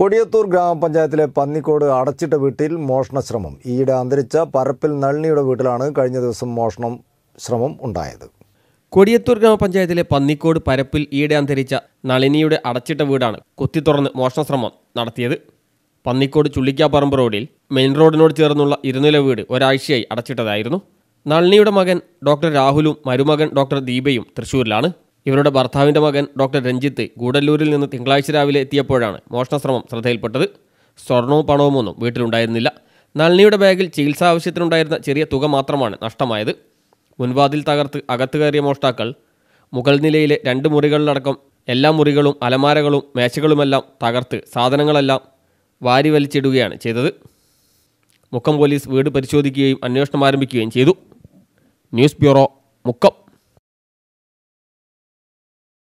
കൊടിയത്തൂർ ഗ്രാമപഞ്ചായത്തിലെ പന്നിക്കോട് അടച്ചിട്ട വീട്ടിൽ മോഷണ ശ്രമം ഈയിടെ അന്തരിച്ച പരപ്പിൽ നളിനിയുടെ വീട്ടിലാണ് കഴിഞ്ഞ ദിവസം മോഷണം ശ്രമം ഉണ്ടായത് കൊടിയത്തൂർ ഗ്രാമപഞ്ചായത്തിലെ പന്നിക്കോട് പരപ്പിൽ ഈയിടെ അന്തരിച്ച നളിനിയുടെ അടച്ചിട്ട വീടാണ് കുത്തി തുറന്ന് മോഷണ ശ്രമം നടത്തിയത് പന്നിക്കോട് ചുള്ളിക്കാപ്പറമ്പ് റോഡിൽ മെയിൻ റോഡിനോട് ചേർന്നുള്ള ഇരുനില വീട് ഒരാഴ്ചയായി അടച്ചിട്ടതായിരുന്നു നളിനിയുടെ മകൻ ഡോക്ടർ രാഹുലും മരുമകൻ ഡോക്ടർ ദീപയും തൃശൂരിലാണ് ഇവരുടെ ഭർത്താവിൻ്റെ മകൻ ഡോക്ടർ രഞ്ജിത്ത് ഗൂഡല്ലൂരിൽ നിന്ന് തിങ്കളാഴ്ച രാവിലെ എത്തിയപ്പോഴാണ് മോഷണശ്രമം ശ്രദ്ധയിൽപ്പെട്ടത് സ്വർണവും ഒന്നും വീട്ടിലുണ്ടായിരുന്നില്ല നളിനിയുടെ ബാഗിൽ ചികിത്സാ ആവശ്യത്തിനുണ്ടായിരുന്ന ചെറിയ തുക മാത്രമാണ് നഷ്ടമായത് മുൻവാതിൽ തകർത്ത് അകത്ത് കയറിയ മോഷ്ടാക്കൾ മുകൾ നിലയിലെ രണ്ട് മുറികളിലടക്കം എല്ലാ മുറികളും അലമാരകളും മേശകളുമെല്ലാം തകർത്ത് സാധനങ്ങളെല്ലാം വാരി വലിച്ചിടുകയാണ് ചെയ്തത് മുക്കം പോലീസ് വീട് പരിശോധിക്കുകയും അന്വേഷണം ആരംഭിക്കുകയും ചെയ്തു ന്യൂസ് ബ്യൂറോ മുക്കം